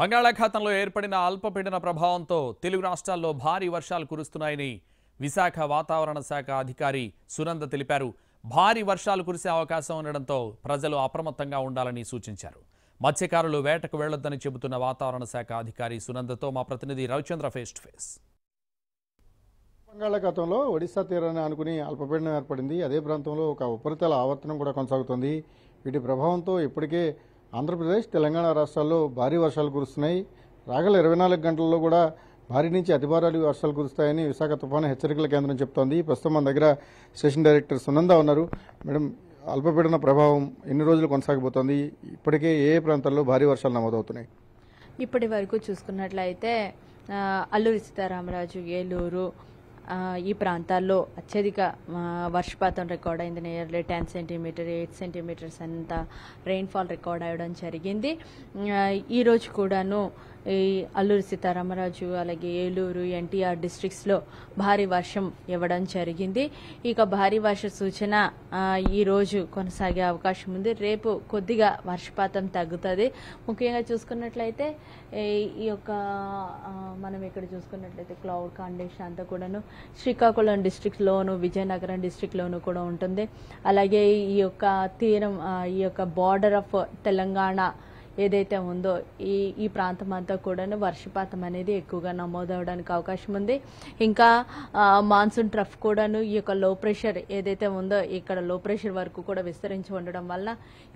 బంగాళాఖాతంలో ఏర్పడిన అల్పపీడన ప్రభావంతో తెలుగు రాష్ట్రాల్లో భారీ వర్షాలు కురుస్తున్నాయని విశాఖ వాతావరణ శాఖ అధికారి సునంద తెలిపారు భారీ వర్షాలు కురిసే అవకాశం ఉండడంతో ప్రజలు అప్రమత్తంగా ఉండాలని సూచించారు మత్స్యకారులు వేటకు వెళ్లొద్దని చెబుతున్న వాతావరణ శాఖ అధికారి సునందతో మా ప్రతినిధి రవిచంద్ర ఫేస్ టు ఫేస్ బంగాళాఖాతంలో ఒడిశా తీరాన్ని ఆనుకుని అల్పపీడనం ఏర్పడింది అదే ప్రాంతంలో ఒక ఉపరితల ఆవర్తనం కూడా కొనసాగుతుంది వీటి ప్రభావంతో ఇప్పటికే ఆంధ్రప్రదేశ్ తెలంగాణ రాష్ట్రాల్లో భారీ వర్షాలు కురుస్తున్నాయి రాగల ఇరవై నాలుగు గంటల్లో కూడా భారీ నుంచి అతి భారీ వర్షాలు కురుస్తాయని విశాఖ తుఫాను హెచ్చరికల కేంద్రం చెప్తోంది ప్రస్తుతం మన దగ్గర స్టేషన్ డైరెక్టర్ సునంద ఉన్నారు మేడం అల్పపీడన ప్రభావం ఎన్ని రోజులు కొనసాగిపోతుంది ఇప్పటికే ఏ ప్రాంతాల్లో భారీ వర్షాలు నమోదవుతున్నాయి ఇప్పటి వరకు చూసుకున్నట్లయితే అల్లూరి సీతారామరాజు ఏలూరు ఈ ప్రాంతాల్లో అత్యధిక వర్షపాతం రికార్డ్ అయింది nearly ten centimetre eight centimetres అంత రెయిన్ఫాల్ రికార్డ్ అవ్వడం జరిగింది ఈరోజు కూడాను ఈ అల్లూరి సీతారామరాజు అలాగే ఏలూరు ఎన్టీఆర్ డిస్ట్రిక్ట్స్లో భారీ వర్షం ఇవ్వడం జరిగింది ఇక భారీ వర్ష సూచన ఈరోజు కొనసాగే అవకాశం ఉంది రేపు కొద్దిగా వర్షపాతం తగ్గుతుంది ముఖ్యంగా చూసుకున్నట్లయితే ఈ యొక్క మనం ఇక్కడ చూసుకున్నట్లయితే క్లౌడ్ కండిషన్ అంతా కూడాను శ్రీకాకుళం డిస్ట్రిక్ట్లోను విజయనగరం డిస్ట్రిక్ట్లోను కూడా ఉంటుంది అలాగే ఈ యొక్క తీరం ఈ యొక్క బార్డర్ ఆఫ్ తెలంగాణ ఏదైతే ఉందో ఈ ఈ ప్రాంతం అంతా కూడాను వర్షపాతం అనేది ఎక్కువగా నమోదవడానికి అవకాశం ఉంది ఇంకా మాన్సూన్ ట్రఫ్ కూడాను ఈ యొక్క లో ప్రెషర్ ఏదైతే ఉందో ఇక్కడ లో ప్రెషర్ వరకు కూడా విస్తరించి ఉండడం వల్ల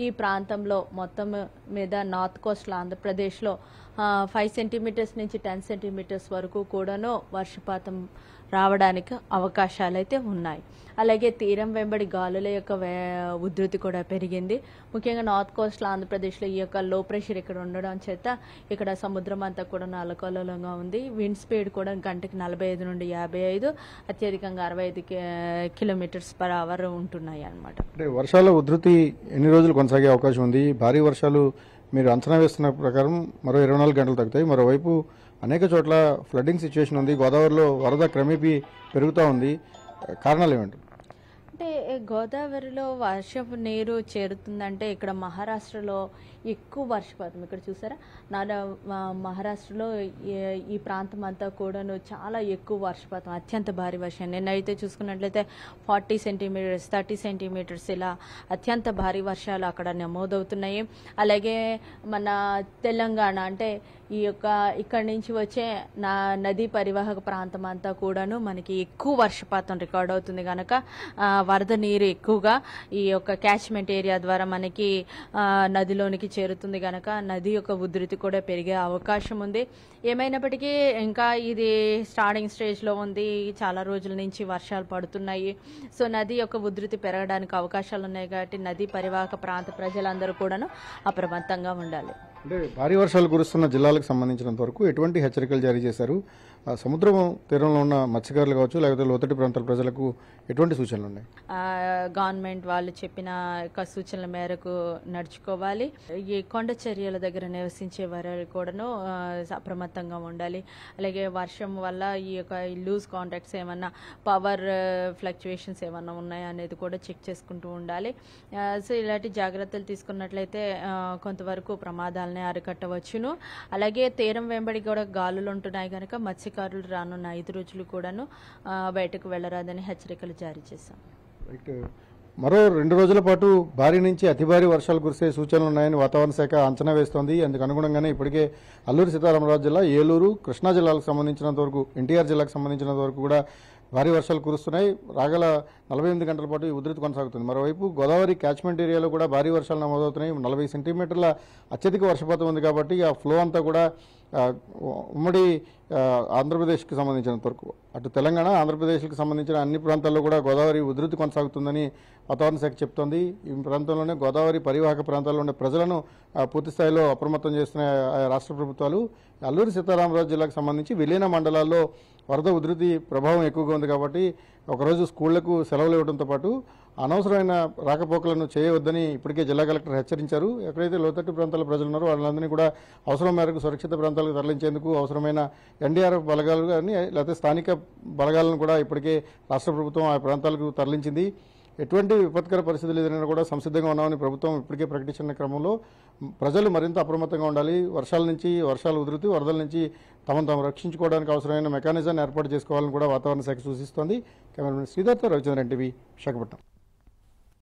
ఈ ప్రాంతంలో మొత్తం మీద నార్త్ కోస్ట్లో ఆంధ్రప్రదేశ్లో ఫైవ్ సెంటీమీటర్స్ నుంచి టెన్ సెంటీమీటర్స్ వరకు కూడాను వర్షపాతం రావడానికి అవకాశాలు అయితే ఉన్నాయి అలాగే తీరం వెంబడి గాలుల యొక్క ఉధృతి కూడా పెరిగింది ముఖ్యంగా నార్త్ కోస్ట్లో ఆంధ్రప్రదేశ్లో ఈ యొక్క లో ప్రెషర్ ఇక్కడ ఉండడం చేత ఇక్కడ సముద్రం అంతా కూడా నలకొలంగా ఉంది విండ్ స్పీడ్ కూడా గంటకి నలభై ఐదు నుండి యాభై ఐదు అత్యధికంగా అరవై ఐదు కిలోమీటర్స్ పర్ అవర్ ఉంటున్నాయి అనమాట వర్షాల ఉధృతి ఎన్ని రోజులు కొనసాగే అవకాశం ఉంది భారీ వర్షాలు మీరు అంచనా వేస్తున్న ప్రకారం మరో ఇరవై నాలుగు గంటలు తగ్గుతాయి మరోవైపు అనేక చోట్ల ఫ్లడ్డింగ్ సిచ్యువేషన్ ఉంది గోదావరిలో వరద క్రమేపీ పెరుగుతూ ఉంది కారణాలు ఏమిటి గోదావరిలో వర్షపు నీరు చేరుతుందంటే ఇక్కడ మహారాష్ట్రలో ఎక్కువ వర్షపాతం ఇక్కడ చూసారా నా మహారాష్ట్రలో ఈ ప్రాంతం అంతా కూడాను చాలా ఎక్కువ వర్షపాతం అత్యంత భారీ వర్షం నిన్నైతే చూసుకున్నట్లయితే ఫార్టీ సెంటీమీటర్స్ థర్టీ సెంటీమీటర్స్ ఇలా అత్యంత భారీ వర్షాలు అక్కడ నమోదవుతున్నాయి అలాగే మన తెలంగాణ అంటే ఈ యొక్క ఇక్కడి నుంచి వచ్చే నా నదీ పరివాహక ప్రాంతం అంతా కూడాను మనకి ఎక్కువ వర్షపాతం రికార్డ్ అవుతుంది కనుక వరద నీరు ఎక్కువగా ఈ యొక్క క్యాచ్మెంట్ ఏరియా ద్వారా మనకి నదిలోనికి చేరుతుంది కనుక నది యొక్క ఉధృతి కూడా పెరిగే అవకాశం ఉంది ఏమైనప్పటికీ ఇంకా ఇది స్టార్టింగ్ స్టేజ్లో ఉంది చాలా రోజుల నుంచి వర్షాలు పడుతున్నాయి సో నది యొక్క ఉధృతి పెరగడానికి అవకాశాలు ఉన్నాయి కాబట్టి నది పరివాహక ప్రాంత ప్రజలందరూ కూడాను అప్రమత్తంగా ఉండాలి అంటే భారీ వర్షాలు కురుస్తున్న జిల్లాలకు సంబంధించినంత వరకు ఎటువంటి హెచ్చరికలు జారీ చేశారు సముద్రం తీరంలో ఉన్న మత్స్యకారులు కావచ్చు లేకపోతే లోతటి ప్రాంతాల ప్రజలకు ఎటువంటి సూచనలు ఉన్నాయి గవర్నమెంట్ వాళ్ళు చెప్పిన సూచనల మేరకు నడుచుకోవాలి ఈ కొండ చర్యల దగ్గర నివసించే వారు కూడాను అప్రమత్తంగా ఉండాలి అలాగే వర్షం వల్ల ఈ యొక్క లూజ్ కాంటాక్ట్స్ ఏమన్నా పవర్ ఫ్లక్చువేషన్స్ ఏమన్నా ఉన్నాయా అనేది కూడా చెక్ చేసుకుంటూ ఉండాలి సో ఇలాంటి జాగ్రత్తలు తీసుకున్నట్లయితే కొంతవరకు ప్రమాదాలను గాలిని అరికట్టవచ్చును అలాగే తీరం వెంబడి కూడా గాలులు ఉంటున్నాయి కనుక మత్స్యకారులు రానున్న ఐదు రోజులు కూడాను బయటకు వెళ్లరాదని హెచ్చరికలు జారీ చేశాం మరో రెండు రోజుల పాటు భారీ నుంచి అతి భారీ వర్షాలు కురిసే సూచనలు ఉన్నాయని వాతావరణ శాఖ అంచనా వేస్తోంది అందుకు అనుగుణంగానే ఇప్పటికే అల్లూరు సీతారామరాజు జిల్లా ఏలూరు కృష్ణా జిల్లాలకు సంబంధించినంత వరకు ఎన్టీఆర్ జిల్లాకు సంబంధించినంత వరకు కూడా భారీ వర్షాలు కురుస్తున్నాయి రాగల నలభై ఎనిమిది గంటల పాటు ఈ ఉధృతి కొనసాగుతుంది మరోవైపు గోదావరి క్యాచ్మెంట్ ఏరియాలో కూడా భారీ వర్షాలు నమోదవుతున్నాయి నలభై సెంటీమీటర్ల అత్యధిక వర్షపాతం ఉంది కాబట్టి ఆ ఫ్లో అంతా కూడా ఉమ్మడి ఆంధ్రప్రదేశ్కి సంబంధించినంత వరకు అటు తెలంగాణ ఆంధ్రప్రదేశ్కి సంబంధించిన అన్ని ప్రాంతాల్లో కూడా గోదావరి ఉధృతి కొనసాగుతుందని వాతావరణ శాఖ చెప్తోంది ఈ ప్రాంతంలోనే గోదావరి పరివాహక ప్రాంతాల్లో ఉండే ప్రజలను పూర్తి స్థాయిలో అప్రమత్తం చేస్తున్న రాష్ట్ర ప్రభుత్వాలు అల్లూరి సీతారామరాజు జిల్లాకు సంబంధించి విలీన మండలాల్లో వరద ఉధృతి ప్రభావం ఎక్కువగా ఉంది కాబట్టి ఒకరోజు స్కూళ్లకు సెలవులు ఇవ్వడంతో పాటు అనవసరమైన రాకపోకలను చేయవద్దని ఇప్పటికే జిల్లా కలెక్టర్ హెచ్చరించారు ఎక్కడైతే లోతట్టు ప్రాంతాల ప్రజలు ఉన్నారో వాళ్ళందరినీ కూడా అవసరం మేరకు సురక్షిత ప్రాంతం ప్రాంతాలకు తరలించేందుకు అవసరమైన ఎన్డీఆర్ఎఫ్ బలగాలు కానీ లేకపోతే స్థానిక బలగాలను కూడా ఇప్పటికే రాష్ట్ర ప్రభుత్వం ఆ ప్రాంతాలకు తరలించింది ఎటువంటి విపత్కర పరిస్థితులు ఏదైనా కూడా సంసిద్ధంగా ఉన్నామని ప్రభుత్వం ఇప్పటికే ప్రకటించిన క్రమంలో ప్రజలు మరింత అప్రమత్తంగా ఉండాలి వర్షాల నుంచి వర్షాలు ఉదురుతూ వరదల నుంచి తమను తాము రక్షించుకోవడానికి అవసరమైన మెకానిజాన్ని ఏర్పాటు చేసుకోవాలని కూడా వాతావరణ శాఖ సూచిస్తోంది కెమెరామెన్ శ్రీధర్తో రవిచంద్రన్ టీవీ విశాఖపట్నం